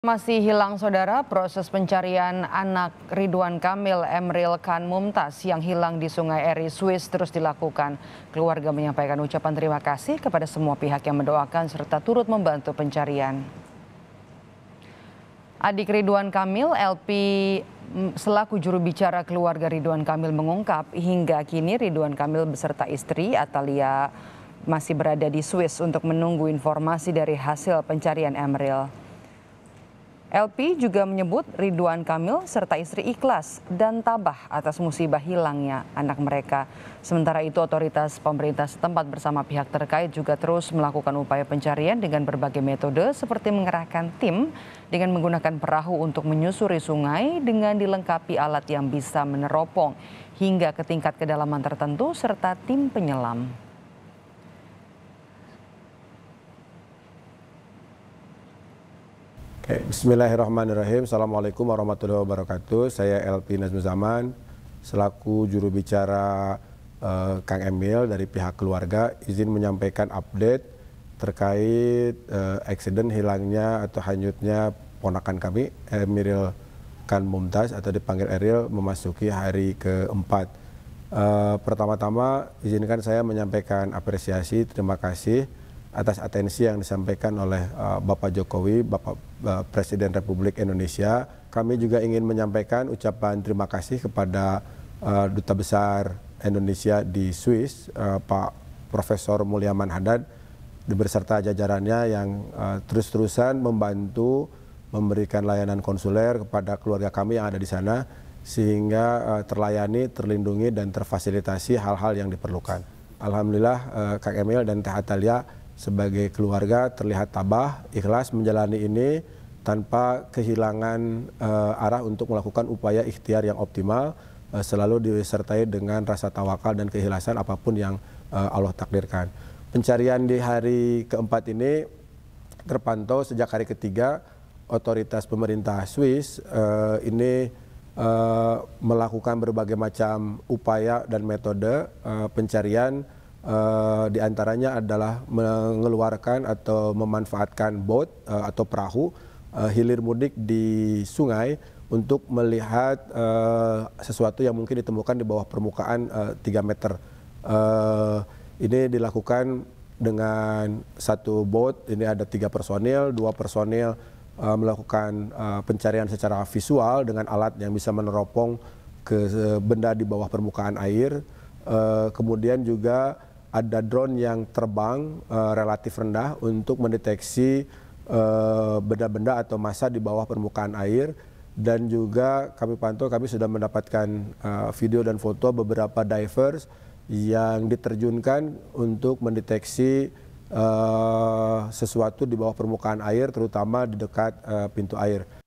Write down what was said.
Masih hilang saudara proses pencarian anak Ridwan Kamil Emril Khan Mumtaz yang hilang di Sungai Eri, Swiss terus dilakukan. Keluarga menyampaikan ucapan terima kasih kepada semua pihak yang mendoakan serta turut membantu pencarian. Adik Ridwan Kamil, LP selaku juru bicara keluarga Ridwan Kamil mengungkap hingga kini Ridwan Kamil beserta istri Atalia masih berada di Swiss untuk menunggu informasi dari hasil pencarian Emril. LP juga menyebut Ridwan Kamil serta istri ikhlas dan tabah atas musibah hilangnya anak mereka. Sementara itu otoritas pemerintah setempat bersama pihak terkait juga terus melakukan upaya pencarian dengan berbagai metode seperti mengerahkan tim dengan menggunakan perahu untuk menyusuri sungai dengan dilengkapi alat yang bisa meneropong hingga ke tingkat kedalaman tertentu serta tim penyelam. Bismillahirrahmanirrahim. Assalamualaikum warahmatullahi wabarakatuh. Saya LP Nazmi Zaman, selaku juru bicara uh, Kang Emil dari pihak keluarga, izin menyampaikan update terkait uh, eh, eksiden hilangnya atau hanyutnya ponakan kami, Emiril Kan Mumtaz atau dipanggil Eril, memasuki hari keempat. Uh, Pertama-tama, izinkan saya menyampaikan apresiasi, terima kasih atas atensi yang disampaikan oleh uh, Bapak Jokowi, Bapak uh, Presiden Republik Indonesia. Kami juga ingin menyampaikan ucapan terima kasih kepada uh, Duta Besar Indonesia di Swiss, uh, Pak Profesor Mulyaman Hadad, beserta jajarannya yang uh, terus-terusan membantu memberikan layanan konsuler kepada keluarga kami yang ada di sana sehingga uh, terlayani, terlindungi dan terfasilitasi hal-hal yang diperlukan. Alhamdulillah uh, Kak Emil dan Teh Atalia sebagai keluarga terlihat tabah, ikhlas menjalani ini tanpa kehilangan uh, arah untuk melakukan upaya ikhtiar yang optimal, uh, selalu disertai dengan rasa tawakal dan keikhlasan apapun yang uh, Allah takdirkan. Pencarian di hari keempat ini terpantau sejak hari ketiga otoritas pemerintah Swiss uh, ini uh, melakukan berbagai macam upaya dan metode uh, pencarian Uh, di antaranya adalah mengeluarkan atau memanfaatkan bot uh, atau perahu uh, hilir mudik di sungai untuk melihat uh, sesuatu yang mungkin ditemukan di bawah permukaan uh, 3 meter. Uh, ini dilakukan dengan satu bot, ini ada tiga personil, dua personil uh, melakukan uh, pencarian secara visual dengan alat yang bisa meneropong ke benda di bawah permukaan air. Uh, kemudian juga ada drone yang terbang uh, relatif rendah untuk mendeteksi eh, benda-benda uh, atau massa di bawah permukaan air dan juga kami pantau kami sudah mendapatkan uh, video dan foto beberapa divers yang diterjunkan untuk mendeteksi uh, sesuatu di bawah permukaan air terutama di dekat uh, pintu air.